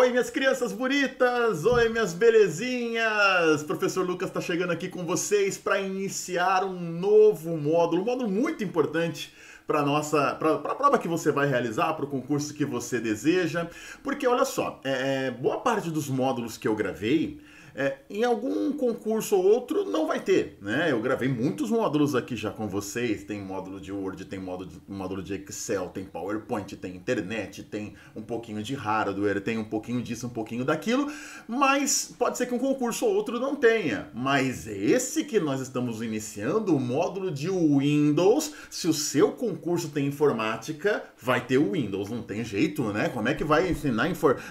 Oi, minhas crianças bonitas! Oi, minhas belezinhas! Professor Lucas está chegando aqui com vocês para iniciar um novo módulo, um módulo muito importante para nossa para a prova que você vai realizar para o concurso que você deseja porque olha só é, é boa parte dos módulos que eu gravei é, em algum concurso ou outro não vai ter, né? Eu gravei muitos módulos aqui já com vocês, tem módulo de Word, tem módulo de, módulo de Excel, tem PowerPoint, tem internet, tem um pouquinho de hardware, tem um pouquinho disso, um pouquinho daquilo, mas pode ser que um concurso ou outro não tenha. Mas esse que nós estamos iniciando, o módulo de Windows, se o seu concurso tem informática, vai ter o Windows, não tem jeito, né? Como é que vai ensinar,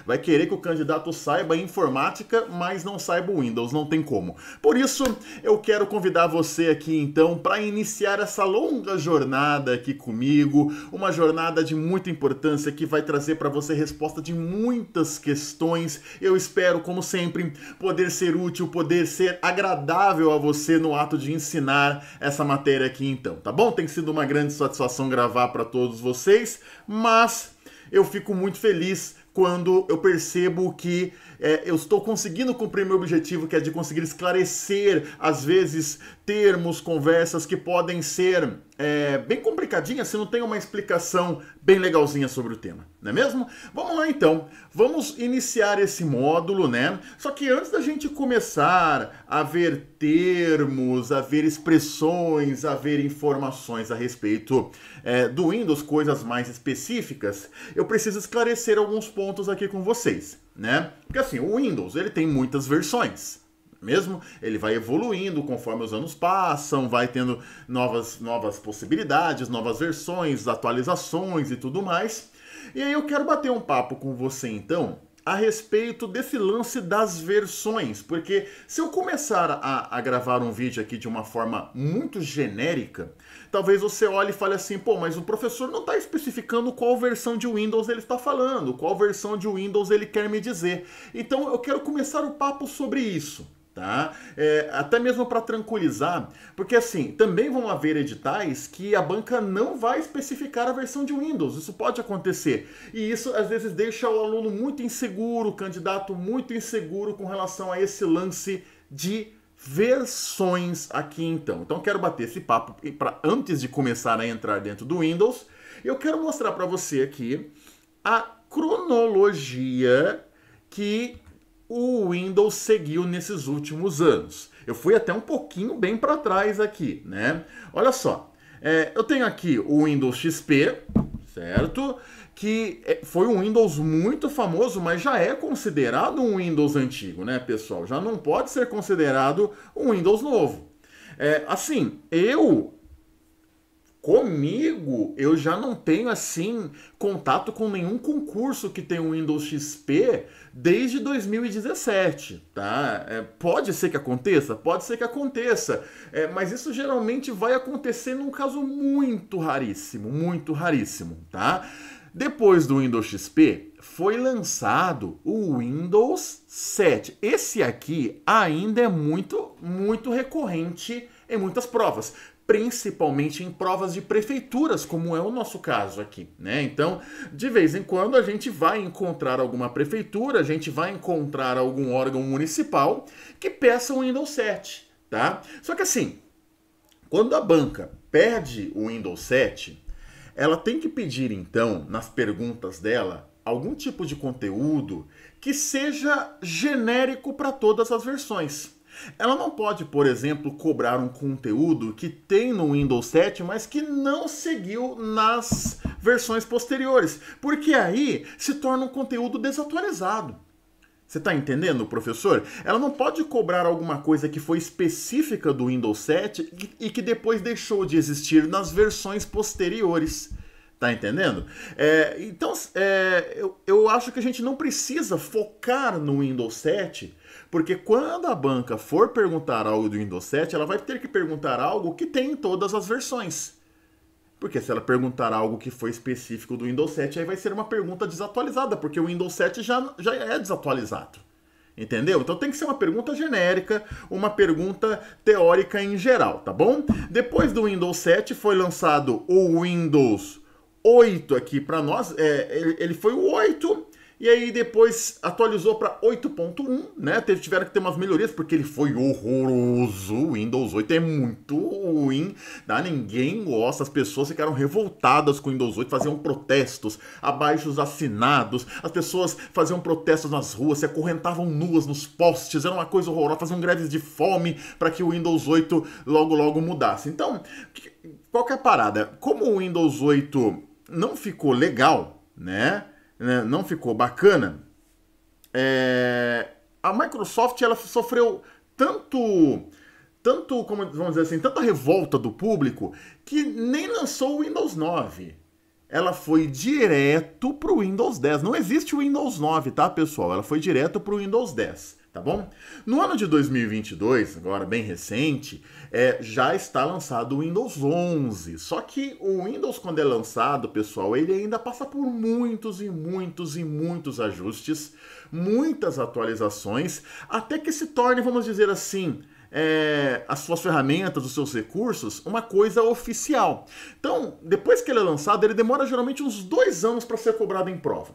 vai querer que o candidato saiba informática, mas não saiba saiba o Windows, não tem como. Por isso, eu quero convidar você aqui então para iniciar essa longa jornada aqui comigo, uma jornada de muita importância que vai trazer para você resposta de muitas questões. Eu espero, como sempre, poder ser útil, poder ser agradável a você no ato de ensinar essa matéria aqui então, tá bom? Tem sido uma grande satisfação gravar para todos vocês, mas eu fico muito feliz quando eu percebo que é, eu estou conseguindo cumprir meu objetivo, que é de conseguir esclarecer, às vezes, termos, conversas que podem ser é, bem complicadinhas se não tem uma explicação bem legalzinha sobre o tema, não é mesmo? Vamos lá então, vamos iniciar esse módulo, né? Só que antes da gente começar a ver termos, a ver expressões, a ver informações a respeito é, do Windows, coisas mais específicas, eu preciso esclarecer alguns pontos aqui com vocês né? Porque assim, o Windows, ele tem muitas versões, mesmo ele vai evoluindo conforme os anos passam, vai tendo novas, novas possibilidades, novas versões, atualizações e tudo mais. E aí eu quero bater um papo com você então a respeito desse lance das versões, porque se eu começar a, a, gravar um vídeo aqui de uma forma muito genérica, talvez você olhe e fale assim, pô, mas o professor não está especificando qual versão de Windows ele está falando, qual versão de Windows ele quer me dizer. Então eu quero começar o papo sobre isso tá? É, até mesmo para tranquilizar, porque assim, também vão haver editais que a banca não vai especificar a versão de Windows, isso pode acontecer. E isso às vezes deixa o aluno muito inseguro, o candidato muito inseguro com relação a esse lance de versões aqui então. Então quero bater esse papo para antes de começar a entrar dentro do Windows, eu quero mostrar para você aqui a cronologia que o Windows seguiu nesses últimos anos. Eu fui até um pouquinho bem para trás aqui, né? Olha só, é, eu tenho aqui o Windows XP, certo? Que é, foi um Windows muito famoso, mas já é considerado um Windows antigo, né, pessoal? Já não pode ser considerado um Windows novo. É, assim, eu Comigo, eu já não tenho assim contato com nenhum concurso que tem um Windows XP desde 2017, tá? É, pode ser que aconteça, pode ser que aconteça, é, mas isso geralmente vai acontecer num caso muito raríssimo, muito raríssimo, tá? Depois do Windows XP, foi lançado o Windows 7. Esse aqui ainda é muito, muito recorrente em muitas provas, principalmente em provas de prefeituras, como é o nosso caso aqui, né? Então, de vez em quando a gente vai encontrar alguma prefeitura, a gente vai encontrar algum órgão municipal que peça o Windows 7, tá? Só que assim, quando a banca pede o Windows 7, ela tem que pedir então nas perguntas dela algum tipo de conteúdo que seja genérico para todas as versões. Ela não pode, por exemplo, cobrar um conteúdo que tem no Windows 7, mas que não seguiu nas versões posteriores, porque aí se torna um conteúdo desatualizado. Você está entendendo, professor? Ela não pode cobrar alguma coisa que foi específica do Windows 7 e que depois deixou de existir nas versões posteriores. Tá entendendo? É, então, é, eu, eu acho que a gente não precisa focar no Windows 7 porque quando a banca for perguntar algo do Windows 7, ela vai ter que perguntar algo que tem em todas as versões. Porque se ela perguntar algo que foi específico do Windows 7, aí vai ser uma pergunta desatualizada, porque o Windows 7 já, já é desatualizado. Entendeu? Então tem que ser uma pergunta genérica, uma pergunta teórica em geral, tá bom? Depois do Windows 7 foi lançado o Windows 8 aqui para nós. É, ele, ele foi o 8, e aí depois atualizou para 8.1, né? Teve, tiveram que ter umas melhorias, porque ele foi horroroso. O Windows 8 é muito ruim, tá? ninguém gosta. As pessoas ficaram revoltadas com o Windows 8, faziam protestos, abaixos assinados. As pessoas faziam protestos nas ruas, se acorrentavam nuas nos postes. Era uma coisa horrorosa, faziam greves de fome para que o Windows 8 logo logo mudasse. Então, qual que é a parada? Como o Windows 8 não ficou legal, né? né, não ficou bacana, é, a Microsoft ela sofreu tanto tanto como vamos dizer assim tanta revolta do público que nem lançou o Windows 9 ela foi direto para o Windows 10 não existe o Windows 9 tá pessoal ela foi direto para o Windows 10 tá bom? No ano de 2022, agora bem recente, é, já está lançado o Windows 11. Só que o Windows, quando é lançado, pessoal, ele ainda passa por muitos e muitos e muitos ajustes, muitas atualizações, até que se torne, vamos dizer assim, é, as suas ferramentas, os seus recursos, uma coisa oficial. Então, depois que ele é lançado, ele demora geralmente uns dois anos para ser cobrado em prova.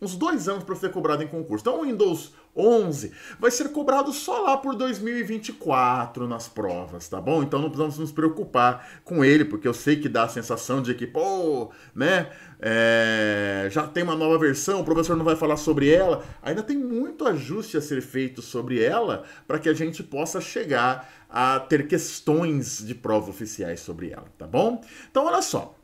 Uns dois anos para ser cobrado em concurso. Então, o Windows 11, vai ser cobrado só lá por 2024 nas provas, tá bom? Então não precisamos nos preocupar com ele, porque eu sei que dá a sensação de que, pô, né? É, já tem uma nova versão, o professor não vai falar sobre ela. Ainda tem muito ajuste a ser feito sobre ela para que a gente possa chegar a ter questões de prova oficiais sobre ela, tá bom? Então olha só,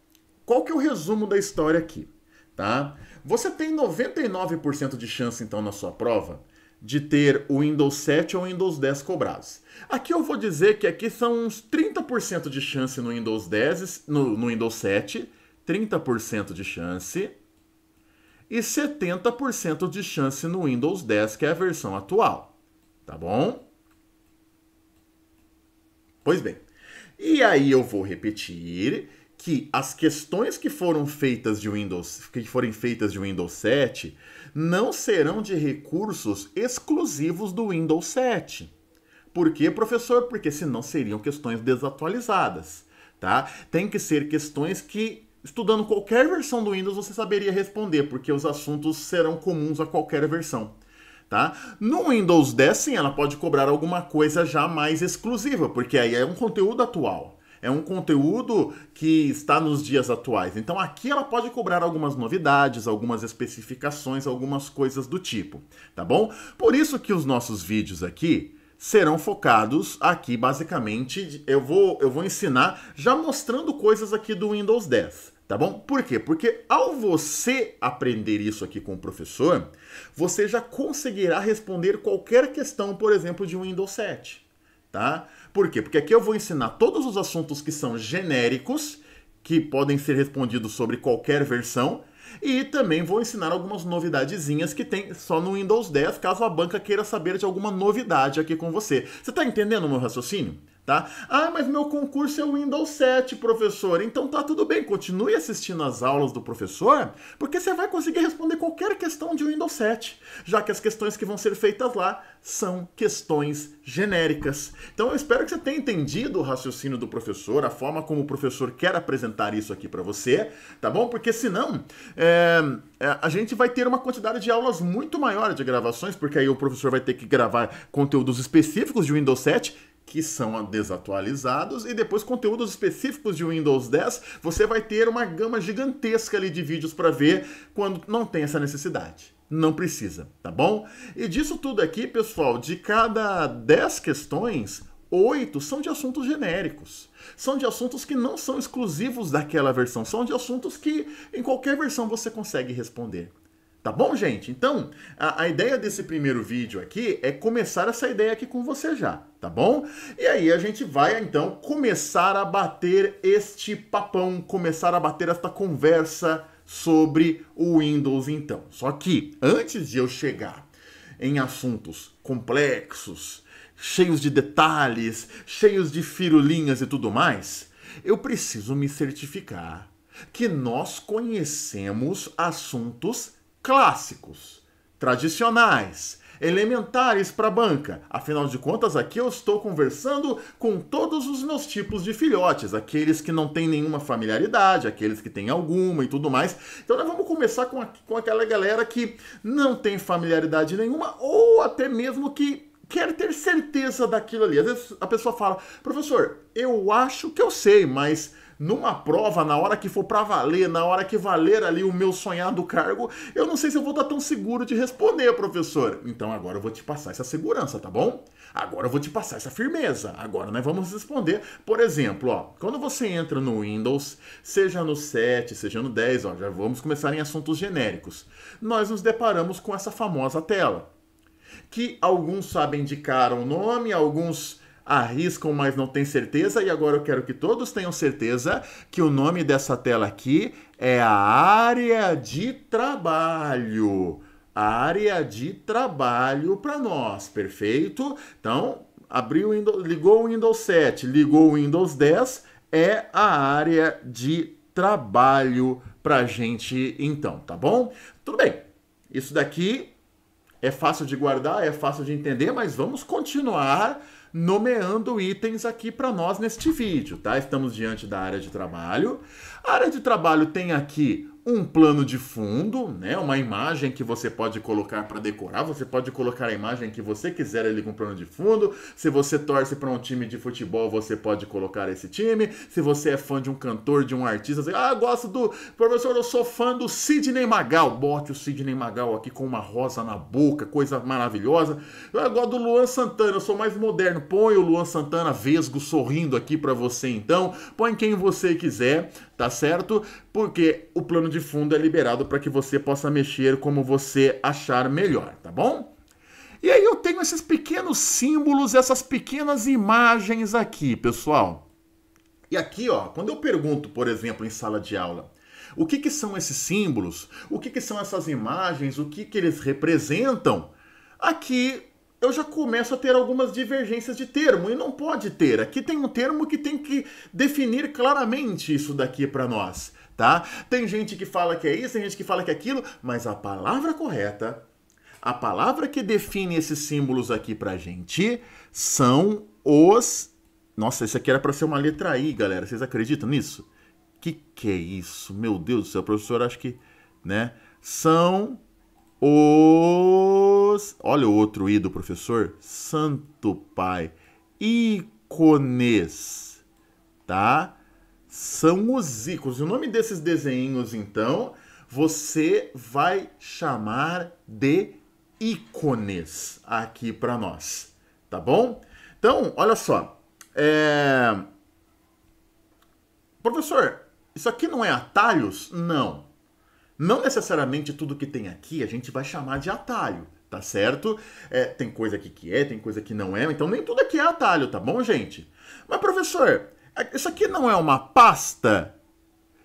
qual que é o resumo da história aqui, tá? Você tem 99% de chance então na sua prova de ter o Windows 7 ou o Windows 10 cobrados. Aqui eu vou dizer que aqui são uns 30% de chance no Windows 10, no, no Windows 7, 30% de chance e 70% de chance no Windows 10, que é a versão atual. Tá bom? Pois bem. E aí eu vou repetir que as questões que foram feitas de Windows, que forem feitas de Windows 7, não serão de recursos exclusivos do Windows 7. Por quê, professor? Porque senão seriam questões desatualizadas, tá? Tem que ser questões que estudando qualquer versão do Windows você saberia responder, porque os assuntos serão comuns a qualquer versão. Tá? No Windows 10, sim, ela pode cobrar alguma coisa já mais exclusiva, porque aí é um conteúdo atual é um conteúdo que está nos dias atuais. Então aqui ela pode cobrar algumas novidades, algumas especificações, algumas coisas do tipo, tá bom? Por isso que os nossos vídeos aqui serão focados aqui basicamente, eu vou eu vou ensinar já mostrando coisas aqui do Windows 10. Tá bom? Por quê? Porque ao você aprender isso aqui com o professor, você já conseguirá responder qualquer questão, por exemplo, de Windows 7 tá? Por quê? Porque aqui eu vou ensinar todos os assuntos que são genéricos, que podem ser respondidos sobre qualquer versão, e também vou ensinar algumas novidadezinhas que tem só no Windows 10, caso a banca queira saber de alguma novidade aqui com você. Você está entendendo o meu raciocínio? Tá? Ah, mas meu concurso é o Windows 7, professor. Então tá tudo bem, continue assistindo as aulas do professor, porque você vai conseguir responder qualquer questão de Windows 7, já que as questões que vão ser feitas lá são questões genéricas. Então eu espero que você tenha entendido o raciocínio do professor, a forma como o professor quer apresentar isso aqui para você, tá bom? Porque senão é, é, a gente vai ter uma quantidade de aulas muito maior de gravações, porque aí o professor vai ter que gravar conteúdos específicos de Windows 7 que são desatualizados e depois conteúdos específicos de Windows 10, você vai ter uma gama gigantesca ali de vídeos para ver quando não tem essa necessidade. Não precisa, tá bom? E disso tudo aqui, pessoal, de cada 10 questões, oito são de assuntos genéricos. São de assuntos que não são exclusivos daquela versão, são de assuntos que em qualquer versão você consegue responder. Tá bom, gente? Então, a, a, ideia desse primeiro vídeo aqui é começar essa ideia aqui com você já, tá bom? E aí a gente vai, então, começar a bater este papão, começar a bater esta conversa sobre o Windows, então. Só que, antes de eu chegar em assuntos complexos, cheios de detalhes, cheios de firulinhas e tudo mais, eu preciso me certificar que nós conhecemos assuntos clássicos, tradicionais, elementares para a banca. Afinal de contas, aqui eu estou conversando com todos os meus tipos de filhotes, aqueles que não têm nenhuma familiaridade, aqueles que têm alguma e tudo mais. Então nós vamos começar com, a, com aquela galera que não tem familiaridade nenhuma ou até mesmo que quer ter certeza daquilo ali. Às vezes a pessoa fala, professor, eu acho que eu sei, mas numa prova, na hora que for para valer, na hora que valer ali o meu sonhado cargo, eu não sei se eu vou estar tão seguro de responder, professor. Então agora eu vou te passar essa segurança, tá bom? Agora eu vou te passar essa firmeza. Agora nós vamos responder. Por exemplo, ó, quando você entra no Windows, seja no 7, seja no 10, ó, já vamos começar em assuntos genéricos. Nós nos deparamos com essa famosa tela, que alguns sabem indicar o nome, alguns arriscam, mas não têm certeza, e agora eu quero que todos tenham certeza que o nome dessa tela aqui é a área de trabalho. área de trabalho para nós, perfeito? Então, abriu Windows, ligou o Windows 7, ligou o Windows 10, é a área de trabalho para gente então, tá bom? Tudo bem. Isso daqui é fácil de guardar, é fácil de entender, mas vamos continuar nomeando itens aqui para nós neste vídeo, tá? Estamos diante da área de trabalho. A área de trabalho tem aqui um plano de fundo, né? Uma imagem que você pode colocar para decorar. Você pode colocar a imagem que você quiser ali com plano de fundo. Se você torce para um time de futebol, você pode colocar esse time. Se você é fã de um cantor, de um artista, você, ah, gosto do professor, eu sou fã do Sidney Magal. Bote o Sidney Magal aqui com uma rosa na boca, coisa maravilhosa. Eu gosto do Luan Santana, eu sou mais moderno. Põe o Luan Santana vesgo sorrindo aqui para você então. Põe quem você quiser, tá certo? Porque o plano de de fundo é liberado para que você possa mexer como você achar melhor, tá bom? E aí eu tenho esses pequenos símbolos, essas pequenas imagens aqui, pessoal. E aqui, ó, quando eu pergunto, por exemplo, em sala de aula, o que, que são esses símbolos? O que, que são essas imagens? O que, que eles representam? Aqui eu já começo a ter algumas divergências de termo e não pode ter. Aqui tem um termo que tem que definir claramente isso daqui para nós tá? Tem gente que fala que é isso, tem gente que fala que é aquilo, mas a palavra correta, a palavra que define esses símbolos aqui pra gente são os. Nossa, isso aqui era para ser uma letra I, galera. Vocês acreditam nisso? Que que é isso? Meu Deus do céu, professor, acho que, né? São os. Olha o outro I do professor. Santo Pai. Icones, Tá? são os ícones. O nome desses desenhos, então, você vai chamar de ícones aqui para nós, tá bom? Então, olha só. É... Professor, isso aqui não é atalhos? Não. Não necessariamente tudo que tem aqui a gente vai chamar de atalho, tá certo? É, tem coisa aqui que é, tem coisa que não é, então nem tudo aqui é atalho, tá bom, gente? Mas, professor, isso aqui não é uma pasta?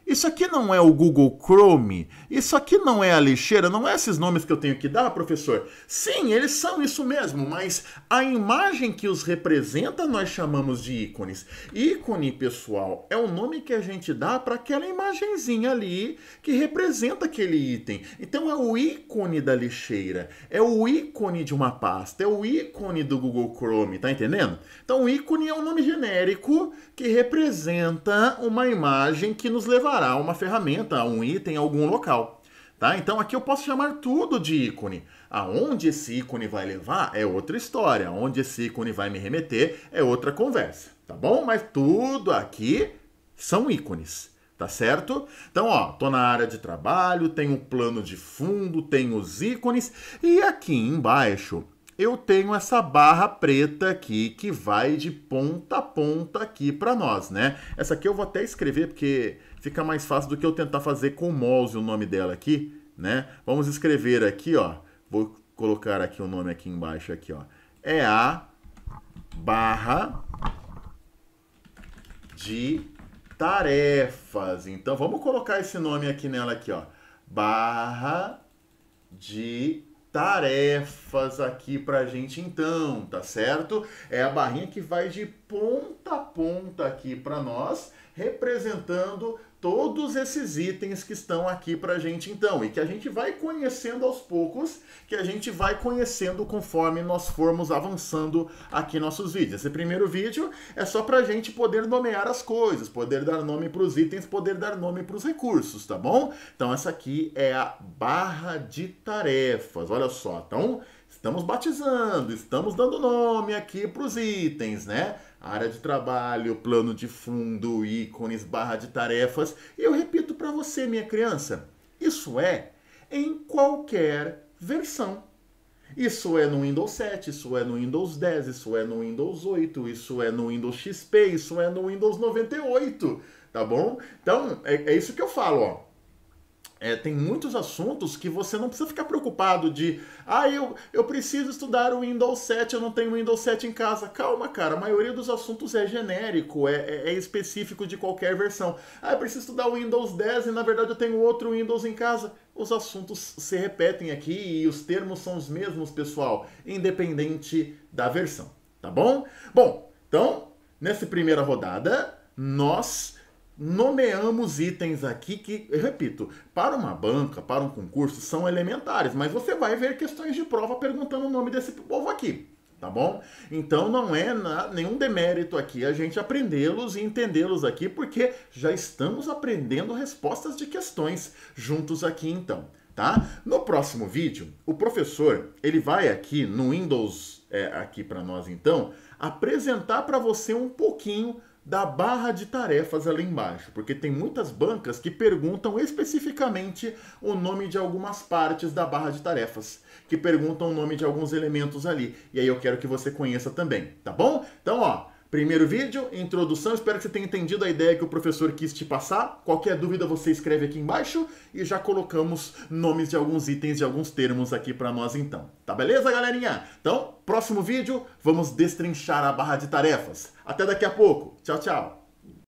Isso aqui não é o Google Chrome, isso aqui não é a lixeira, não é esses nomes que eu tenho que dar, professor. Sim, eles são isso mesmo, mas a imagem que os representa nós chamamos de ícones. Ícone, pessoal, é o nome que a gente dá para aquela imagenzinha ali que representa aquele item. Então é o ícone da lixeira, é o ícone de uma pasta, é o ícone do Google Chrome, tá entendendo? Então o ícone é um nome genérico que representa uma imagem que nos levará uma ferramenta, um item, algum local. Tá? Então aqui eu posso chamar tudo de ícone. Aonde esse ícone vai levar é outra história. Onde esse ícone vai me remeter é outra conversa. Tá bom? Mas tudo aqui são ícones. Tá certo? Então, ó, tô na área de trabalho, tem o plano de fundo, tem os ícones e aqui embaixo eu tenho essa barra preta aqui que vai de ponta a ponta aqui para nós, né? Essa aqui eu vou até escrever porque fica mais fácil do que eu tentar fazer com o mouse o nome dela aqui, né? Vamos escrever aqui, ó. Vou colocar aqui o nome aqui embaixo aqui, ó. É a barra de tarefas. Então vamos colocar esse nome aqui nela aqui, ó. Barra de tarefas aqui pra gente então, tá certo? É a barrinha que vai de ponta a ponta aqui para nós, representando todos esses itens que estão aqui para a gente então e que a gente vai conhecendo aos poucos, que a gente vai conhecendo conforme nós formos avançando aqui nossos vídeos. Esse primeiro vídeo é só para a gente poder nomear as coisas, poder dar nome para os itens, poder dar nome para os recursos, tá bom? Então essa aqui é a barra de tarefas, olha só, então estamos batizando, estamos dando nome aqui para os itens, né? área de trabalho, plano de fundo, ícones, barra de tarefas. E eu repito para você, minha criança, isso é em qualquer versão. Isso é no Windows 7, isso é no Windows 10, isso é no Windows 8, isso é no Windows XP, isso é no Windows 98, tá bom? Então, é, é isso que eu falo, ó. É, tem muitos assuntos que você não precisa ficar preocupado de ah, eu, eu preciso estudar o Windows 7, eu não tenho Windows 7 em casa. Calma, cara, a maioria dos assuntos é genérico, é, é, é específico de qualquer versão. Ah, eu preciso estudar o Windows 10 e na verdade eu tenho outro Windows em casa. Os assuntos se repetem aqui e os termos são os mesmos, pessoal, independente da versão, tá bom? Bom, então, nessa primeira rodada, nós nomeamos itens aqui que, repito, para uma banca, para um concurso, são elementares, mas você vai ver questões de prova perguntando o nome desse povo aqui. Tá bom? Então não é na, nenhum demérito aqui a gente aprendê-los e entendê-los aqui, porque já estamos aprendendo respostas de questões juntos aqui então, tá? No próximo vídeo, o professor, ele vai aqui no Windows, é, aqui para nós então, apresentar para você um pouquinho da barra de tarefas ali embaixo, porque tem muitas bancas que perguntam especificamente o nome de algumas partes da barra de tarefas, que perguntam o nome de alguns elementos ali. E aí eu quero que você conheça também, tá bom? Então, ó, Primeiro vídeo, introdução. Espero que você tenha entendido a ideia que o professor quis te passar. Qualquer dúvida você escreve aqui embaixo e já colocamos nomes de alguns itens, de alguns termos aqui para nós então. Tá beleza, galerinha? Então, próximo vídeo, vamos destrinchar a barra de tarefas. Até daqui a pouco. Tchau, tchau.